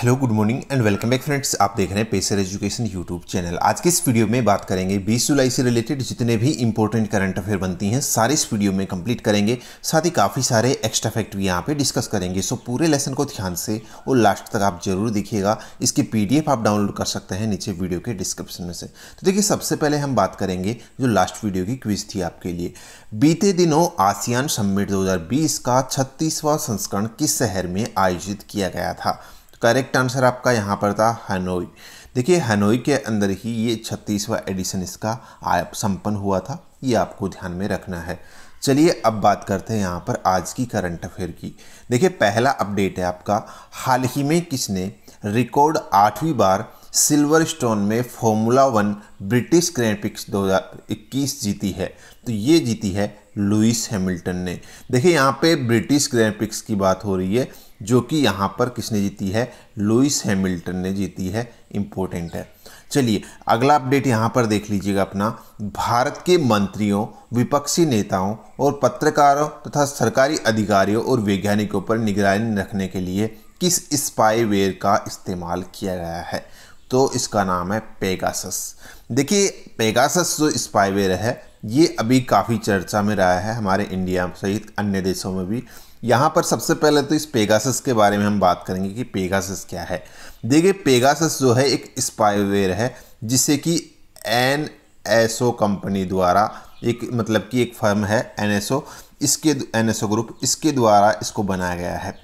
hello good morning and welcome back friends आप देख रहे हैं पेसर एजुकेशन यूट्यूब चैनल आज के इस वीडियो में बात करेंगे 20 जुलाई से रिलेटेड जितने भी इंपॉर्टेंट करंट अफेयर बनती हैं सारे इस वीडियो में कंप्लीट करेंगे साथ ही काफ़ी सारे एक्स्ट्रा फैक्ट भी यहाँ पे डिस्कस करेंगे सो पूरे लेसन को ध्यान से और लास्ट तक आप जरूर देखिएगा इसकी पी आप डाउनलोड कर सकते हैं नीचे वीडियो के डिस्क्रिप्शन में से तो देखिए सबसे पहले हम बात करेंगे जो लास्ट वीडियो की क्विज थी आपके लिए बीते दिनों आसियान सम्मिट दो का छत्तीसवां संस्करण किस शहर में आयोजित किया गया था करेक्ट आंसर आपका यहाँ पर था हनोई देखिए हनोई के अंदर ही ये छत्तीसवा एडिशन इसका संपन्न हुआ था ये आपको ध्यान में रखना है चलिए अब बात करते हैं यहाँ पर आज की करंट अफेयर की देखिए पहला अपडेट है आपका हाल ही में किसने रिकॉर्ड आठवीं बार सिल्वर स्टोन में formula one British grand prix 2021 जीती है तो ये जीती है लुइस हैमिल्टन ने देखिए यहाँ पे ब्रिटिश ग्रैंड प्रिक्स की बात हो रही है जो कि यहाँ पर किसने जीती है लुइस हैमिल्टन ने जीती है इम्पोर्टेंट है चलिए अगला अपडेट यहाँ पर देख लीजिएगा अपना भारत के मंत्रियों विपक्षी नेताओं और पत्रकारों तथा सरकारी अधिकारियों और वैज्ञानिकों पर निगरानी रखने के लिए किस स्पाईवेयर का इस्तेमाल किया गया है तो इसका नाम है पेगासस देखिए पेगासस जो स्पाईवेयर है ये अभी काफ़ी चर्चा में रहा है हमारे इंडिया सहित अन्य देशों में भी यहाँ पर सबसे पहले तो इस पेगासस के बारे में हम बात करेंगे कि पेगासस क्या है देखिए पेगासस जो है एक स्पाईवेयर है जिसे कि एन कंपनी द्वारा एक मतलब कि एक फर्म है एन इसके एन ग्रुप इसके द्वारा इसको बनाया गया है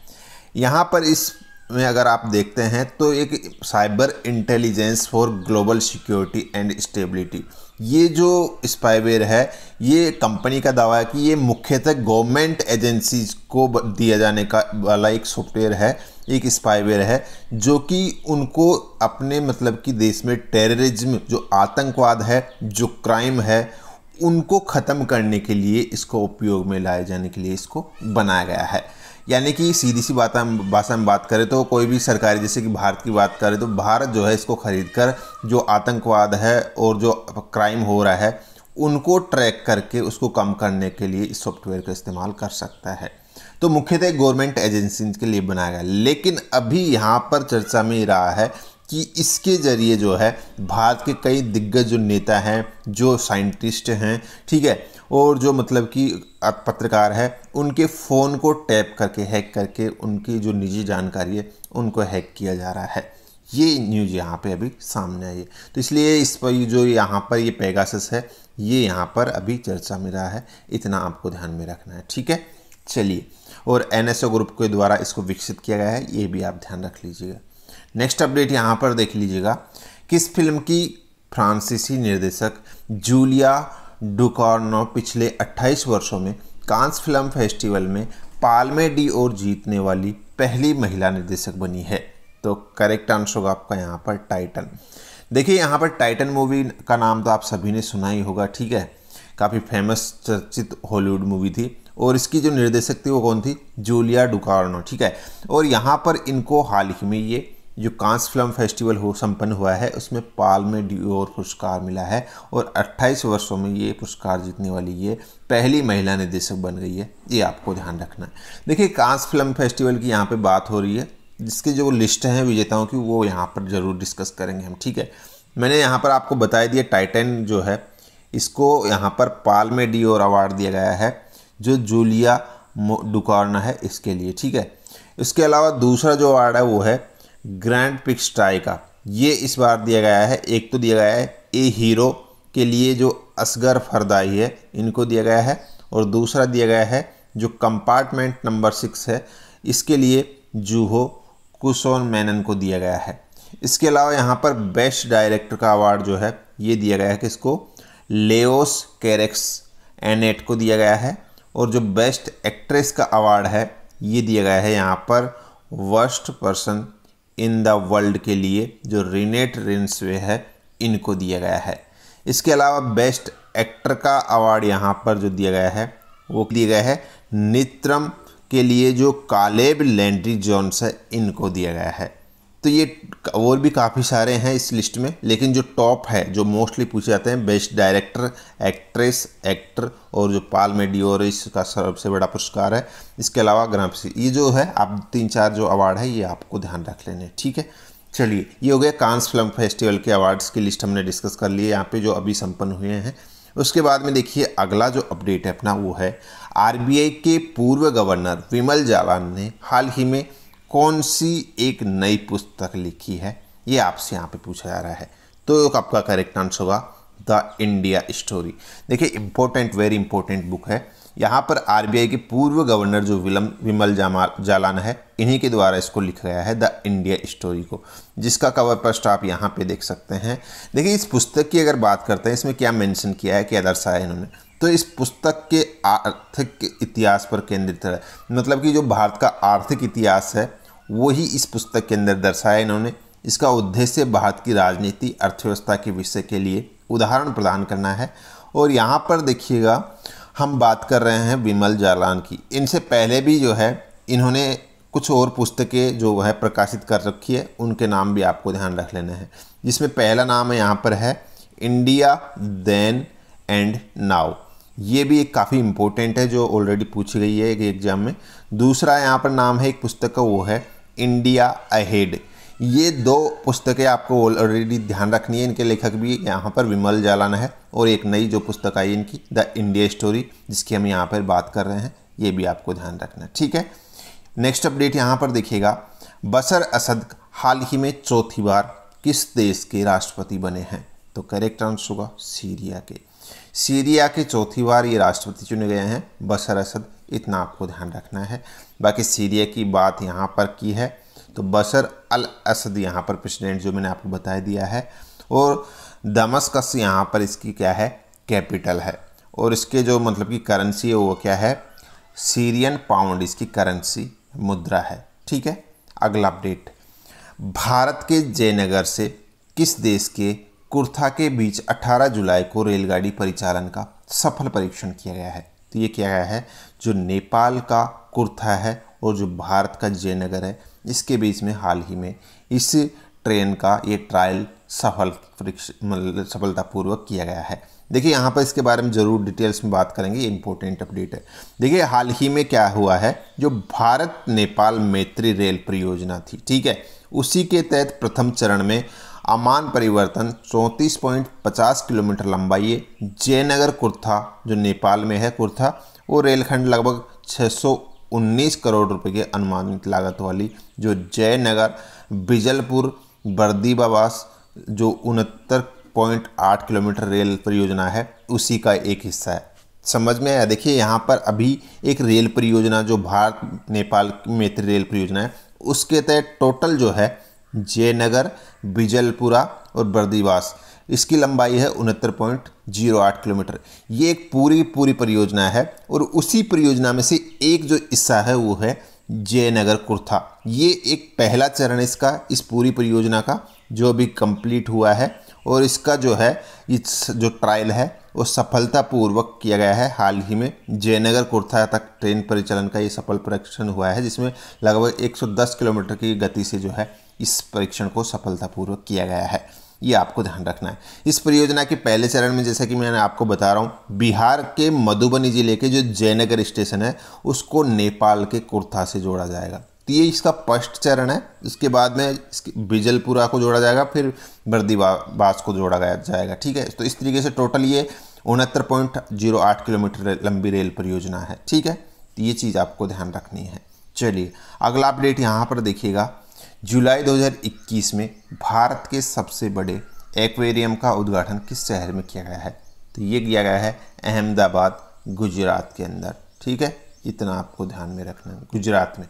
यहाँ पर इस में अगर आप देखते हैं तो एक cyber intelligence for global security and stability ये जो स्पाइवेयर है ये कंपनी का दावा है कि ये मुख्यतः गवर्नमेंट एजेंसीज को दिया जाने का वाला एक सॉफ्टवेयर है एक स्पाइवेयर है जो कि उनको अपने मतलब कि देश में टेररिज्म जो आतंकवाद है जो क्राइम है उनको ख़त्म करने के लिए इसको उपयोग में लाए जाने के लिए इसको बनाया गया है यानी कि सीधी सी बात भाषा में बात करें तो कोई भी सरकारी जैसे कि भारत की बात करें तो भारत जो है इसको खरीद कर जो आतंकवाद है और जो क्राइम हो रहा है उनको ट्रैक करके उसको कम करने के लिए इस सॉफ्टवेयर का इस्तेमाल कर सकता है तो मुख्यतः गवर्नमेंट एजेंसी के लिए बनाया गया लेकिन अभी यहाँ पर चर्चा में ही रहा है कि इसके ज़रिए जो है भारत के कई दिग्गज जो नेता हैं जो साइंटिस्ट हैं ठीक है और जो मतलब कि पत्रकार है उनके फ़ोन को टैप करके हैक करके उनकी जो निजी जानकारी है उनको हैक किया जा रहा है ये न्यूज यहाँ पे अभी सामने आई है तो इसलिए इस पर जो यहाँ पर ये पैगास है ये यहाँ पर अभी चर्चा में रहा है इतना आपको ध्यान में रखना है ठीक है चलिए और एनएसओ ग्रुप के द्वारा इसको विकसित किया गया है ये भी आप ध्यान रख लीजिएगा नेक्स्ट अपडेट यहाँ पर देख लीजिएगा किस फिल्म की फ्रांसीसी निर्देशक जूलिया डुकॉर्नो पिछले 28 वर्षों में कांस फिल्म फेस्टिवल में पालमे डी और जीतने वाली पहली महिला निर्देशक बनी है तो करेक्ट आंसर होगा आपका यहाँ पर टाइटन देखिए यहाँ पर टाइटन मूवी का नाम तो आप सभी ने सुना ही होगा ठीक है काफ़ी फेमस चर्चित हॉलीवुड मूवी थी और इसकी जो निर्देशक थी वो कौन थी जूलिया डुकार्नो ठीक है और यहाँ पर इनको हाल ही में ये जो कांस फिल्म फेस्टिवल हो संपन्न हुआ है उसमें पाल में डिओर पुरस्कार मिला है और 28 वर्षों में ये पुरस्कार जीतने वाली ये पहली महिला निदेशक बन गई है ये आपको ध्यान रखना है देखिए कांस फिल्म फेस्टिवल की यहाँ पे बात हो रही है जिसकी जो लिस्ट हैं विजेताओं की वो यहाँ पर ज़रूर डिस्कस करेंगे हम ठीक है मैंने यहाँ पर आपको बताया दिया टाइटन जो है इसको यहाँ पर पाल में डी और अवार्ड दिया गया है जो जूलिया डुकार्ना है इसके लिए ठीक है इसके अलावा दूसरा जो अवार्ड है वो है ग्रैंड पिक्स ट्राई का ये इस बार दिया गया है एक तो दिया गया है ए हीरो के लिए जो असगर फरदाई है इनको दिया गया है और दूसरा दिया गया है जो कंपार्टमेंट नंबर सिक्स है इसके लिए जूहो कुसोन मैनन को दिया गया है इसके अलावा यहाँ पर बेस्ट डायरेक्टर का अवार्ड जो है ये दिया गया है किसको लेओस कैरेक्स एनेट को दिया गया है और जो बेस्ट एक्ट्रेस का अवार्ड है ये दिया गया है यहाँ पर worst person in the world के लिए जो रिनेट रिन्सवे है इनको दिया गया है इसके अलावा बेस्ट एक्टर का अवार्ड यहाँ पर जो दिया गया है वो दिया गया है नित्रम के लिए जो कालेब लैंड्री जॉन्स है इनको दिया गया है तो ये और भी काफ़ी सारे हैं इस लिस्ट में लेकिन जो टॉप है जो मोस्टली पूछे जाते हैं बेस्ट डायरेक्टर एक्ट्रेस एक्टर और जो पाल मेडियोर का सबसे बड़ा पुरस्कार है इसके अलावा ग्राम्सी ये जो है आप तीन चार जो अवार्ड है ये आपको ध्यान रख लेने ठीक है चलिए ये हो गया कांस फिल्म फेस्टिवल के अवार्ड्स की लिस्ट हमने डिस्कस कर लिए यहाँ पे जो अभी संपन्न हुए हैं उसके बाद में देखिए अगला जो अपडेट है अपना वो है आरबीआई के पूर्व गवर्नर विमल जालान ने हाल ही में कौन सी एक नई पुस्तक लिखी है ये आपसे यहाँ पे पूछा जा रहा है तो आपका करेक्ट आंसर होगा द इंडिया स्टोरी देखिए इंपॉर्टेंट वेरी इंपॉर्टेंट बुक है यहाँ पर आरबीआई के पूर्व गवर्नर जो विलम विमल जामा जालान है इन्हीं के द्वारा इसको लिखा गया है द इंडिया स्टोरी को जिसका कवर पृष्ठ आप यहाँ पे देख सकते हैं देखिए इस पुस्तक की अगर बात करते हैं इसमें क्या मेंशन किया है क्या दर्शाया है इन्होंने तो इस पुस्तक के आर्थिक इतिहास पर केंद्रित है मतलब कि जो भारत का आर्थिक इतिहास है वही इस पुस्तक के अंदर दर्शाया इन्होंने इसका उद्देश्य भारत की राजनीति अर्थव्यवस्था के विषय के लिए उदाहरण प्रदान करना है और यहाँ पर देखिएगा हम बात कर रहे हैं विमल जालान की इनसे पहले भी जो है इन्होंने कुछ और पुस्तकें जो है प्रकाशित कर रखी है उनके नाम भी आपको ध्यान रख लेना है जिसमें पहला नाम है यहाँ पर है इंडिया देन एंड नाउ ये भी एक काफ़ी इम्पोर्टेंट है जो ऑलरेडी पूछी गई है एक एग्जाम में दूसरा यहाँ पर नाम है एक पुस्तक का वो है इंडिया अहेड ये दो पुस्तकें आपको ऑलरेडी ध्यान रखनी है इनके लेखक भी यहाँ पर विमल जालाना है और एक नई जो पुस्तक आई इनकी द इंडिया स्टोरी जिसकी हम यहाँ पर बात कर रहे हैं ये भी आपको ध्यान रखना है ठीक है नेक्स्ट अपडेट यहाँ पर देखिएगा बसर असद हाल ही में चौथी बार किस देश के राष्ट्रपति बने हैं तो करेक्ट आंसर होगा सीरिया के सीरिया के चौथी बार ये राष्ट्रपति चुने गए हैं बसर असद इतना आपको ध्यान रखना है बाकी सीरिया की बात यहाँ पर की है तो बशर अल असद यहाँ पर प्रेसिडेंट जो मैंने आपको बता दिया है और दमस्कस यहाँ पर इसकी क्या है कैपिटल है और इसके जो मतलब की करेंसी है वो क्या है सीरियन पाउंड इसकी करेंसी मुद्रा है ठीक है अगला अपडेट भारत के जयनगर से किस देश के कुर्था के बीच 18 जुलाई को रेलगाड़ी परिचालन का सफल परीक्षण किया गया है ये किया गया है जो नेपाल का कुर्था है और जो भारत का जयनगर है इसके बीच में हाल ही में इस ट्रेन का ये ट्रायल सफल मतलब सफलतापूर्वक किया गया है देखिए यहाँ पर इसके बारे में ज़रूर डिटेल्स में बात करेंगे ये इंपॉर्टेंट अपडेट है देखिए हाल ही में क्या हुआ है जो भारत नेपाल मैत्री रेल परियोजना थी ठीक है उसी के तहत प्रथम चरण में अमान परिवर्तन चौंतीस पॉइंट पचास किलोमीटर लंबाई है जयनगर कुर्था जो नेपाल में है कुर्था वो रेलखंड लगभग 619 करोड़ रुपए के अनुमानित लागत वाली जो जयनगर बिजलपुर बर्दीबाबास जो उनहत्तर पॉइंट आठ किलोमीटर रेल परियोजना है उसी का एक हिस्सा है समझ में आया देखिए यहाँ पर अभी एक रेल परियोजना जो भारत नेपाल मैत्री रेल परियोजना है उसके तहत टोटल जो है जयनगर बिजलपुरा और बर्दीवास इसकी लंबाई है उनहत्तर पॉइंट जीरो आठ किलोमीटर ये एक पूरी पूरी परियोजना है और उसी परियोजना में से एक जो हिस्सा है वो है जयनगर कुर्था ये एक पहला चरण इसका इस पूरी परियोजना का जो अभी कंप्लीट हुआ है और इसका जो है इस जो ट्रायल है वो सफलतापूर्वक किया गया है हाल ही में जयनगर कुर्था तक ट्रेन परिचालन का ये सफल परीक्षण हुआ है जिसमें लगभग 110 किलोमीटर की गति से जो है इस परीक्षण को सफलतापूर्वक किया गया है ये आपको ध्यान रखना है इस परियोजना के पहले चरण में जैसा कि मैंने आपको बता रहा हूँ बिहार के मधुबनी जिले के जो जयनगर स्टेशन है उसको नेपाल के कुर्था से जोड़ा जाएगा तो ये इसका फर्स्ट चरण है इसके बाद में इसकी बिजलपुरा को जोड़ा जाएगा फिर बर्दीवास को जोड़ा गया जाएगा ठीक है तो इस तरीके से टोटल ये उनहत्तर पॉइंट जीरो आठ किलोमीटर लंबी रेल परियोजना है ठीक है तो ये चीज़ आपको ध्यान रखनी है चलिए अगला अपडेट यहाँ पर देखिएगा जुलाई 2021 में भारत के सबसे बड़े एक्वेरियम का उद्घाटन किस शहर में किया गया है तो ये किया गया है अहमदाबाद गुजरात के अंदर ठीक है इतना आपको ध्यान में रखना है गुजरात में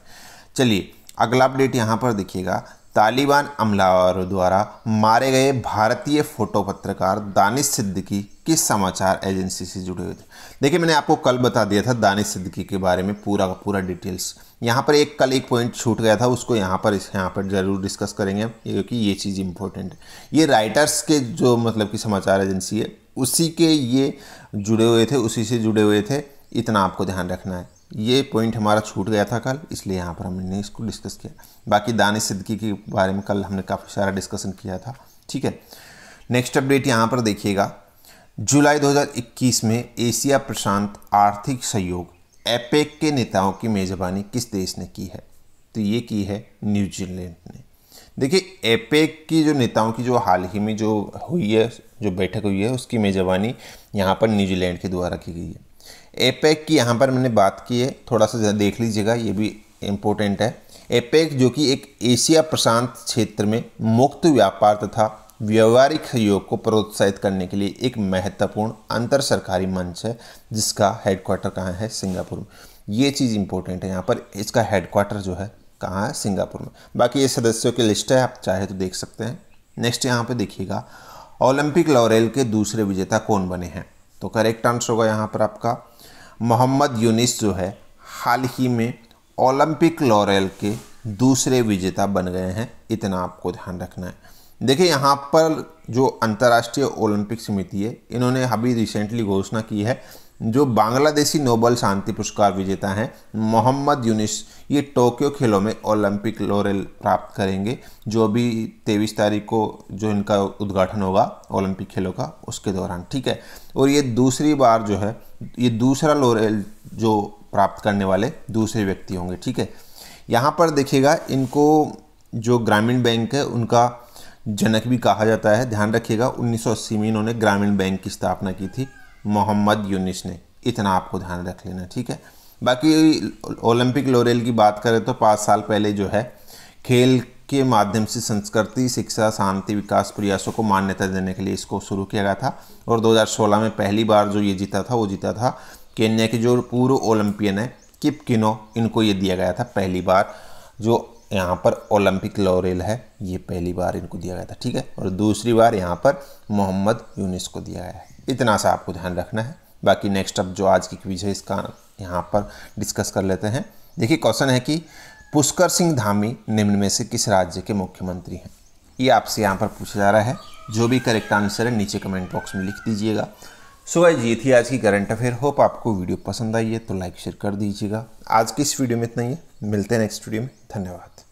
चलिए अगला अपडेट यहाँ पर देखिएगा तालिबान अमलावरों द्वारा मारे गए भारतीय फोटो पत्रकार दानिश सिद्दीकी किस समाचार एजेंसी से जुड़े हुए थे देखिए मैंने आपको कल बता दिया था दानिश सिद्दीकी के बारे में पूरा का पूरा डिटेल्स यहाँ पर एक कल एक पॉइंट छूट गया था उसको यहाँ पर इस यहाँ पर ज़रूर डिस्कस करेंगे क्योंकि ये चीज़ इम्पोर्टेंट है ये राइटर्स के जो मतलब कि समाचार एजेंसी है उसी के ये जुड़े हुए थे उसी से जुड़े हुए थे इतना आपको ध्यान रखना है ये पॉइंट हमारा छूट गया था कल इसलिए यहाँ पर हमने इसको डिस्कस किया बाकी दानिश सिद्दकी के बारे में कल हमने काफ़ी सारा डिस्कशन किया था ठीक है नेक्स्ट अपडेट यहाँ पर देखिएगा जुलाई 2021 में एशिया प्रशांत आर्थिक सहयोग एपेक के नेताओं की मेज़बानी किस देश ने की है तो ये की है न्यूजीलैंड ने देखिए एपेक की जो नेताओं की जो हाल ही में जो हुई है जो बैठक हुई है उसकी मेज़बानी यहाँ पर न्यूजीलैंड के द्वारा की गई है एपेक की यहाँ पर मैंने बात की है थोड़ा सा देख लीजिएगा ये भी इम्पोर्टेंट है एपेक जो कि एक एशिया प्रशांत क्षेत्र में मुक्त व्यापार तथा व्यवहारिक सहयोग को प्रोत्साहित करने के लिए एक महत्वपूर्ण अंतर सरकारी मंच है जिसका हेडक्वार्टर कहाँ है सिंगापुर में ये चीज़ इम्पोर्टेंट है यहाँ पर इसका हेडक्वार्टर जो है कहाँ है सिंगापुर में बाकी ये सदस्यों की लिस्ट है आप चाहे तो देख सकते हैं नेक्स्ट यहाँ पर देखिएगा ओलंपिक लॉरेल के दूसरे विजेता कौन बने हैं तो करेक्ट आंसर होगा यहाँ पर आपका मोहम्मद यूनिस जो है हाल ही में ओलंपिक लॉरेल के दूसरे विजेता बन गए हैं इतना आपको ध्यान रखना है देखिए यहाँ पर जो अंतर्राष्ट्रीय ओलंपिक समिति है इन्होंने अभी रिसेंटली घोषणा की है जो बांग्लादेशी नोबल शांति पुरस्कार विजेता हैं मोहम्मद यूनिस ये टोक्यो खेलों में ओलंपिक लोरेल प्राप्त करेंगे जो भी तेईस तारीख को जो इनका उद्घाटन होगा ओलंपिक खेलों का उसके दौरान ठीक है और ये दूसरी बार जो है ये दूसरा लोरेल जो प्राप्त करने वाले दूसरे व्यक्ति होंगे ठीक है यहाँ पर देखिएगा इनको जो ग्रामीण बैंक है उनका जनक भी कहा जाता है ध्यान रखिएगा 1980 में इन्होंने ग्रामीण बैंक की स्थापना की थी मोहम्मद यूनिस ने इतना आपको ध्यान रख लेना ठीक है बाकी ओलंपिक लोरेल की बात करें तो पाँच साल पहले जो है खेल के माध्यम से संस्कृति शिक्षा शांति विकास प्रयासों को मान्यता देने के लिए इसको शुरू किया गया था और 2016 में पहली बार जो ये जीता था वो जीता था केन्या के जो पूर्व ओलंपियन है किप किनो इनको ये दिया गया था पहली बार जो यहाँ पर ओलंपिक लॉरेल है ये पहली बार इनको दिया गया था ठीक है और दूसरी बार यहाँ पर मोहम्मद यूनिस को दिया गया है इतना सा आपको ध्यान रखना है बाकी नेक्स्ट अब जो आज की क्विज है इसका यहाँ पर डिस्कस कर लेते हैं देखिए क्वेश्चन है कि पुष्कर सिंह धामी निम्न में से किस राज्य के मुख्यमंत्री हैं ये आपसे यहाँ पर पूछा जा रहा है जो भी करेक्ट आंसर है नीचे कमेंट बॉक्स में लिख दीजिएगा सो so, ये थी आज की करंट अफेयर होप आपको वीडियो पसंद आई है तो लाइक शेयर कर दीजिएगा आज की इस वीडियो में इतना ही है मिलते हैं नेक्स्ट वीडियो में धन्यवाद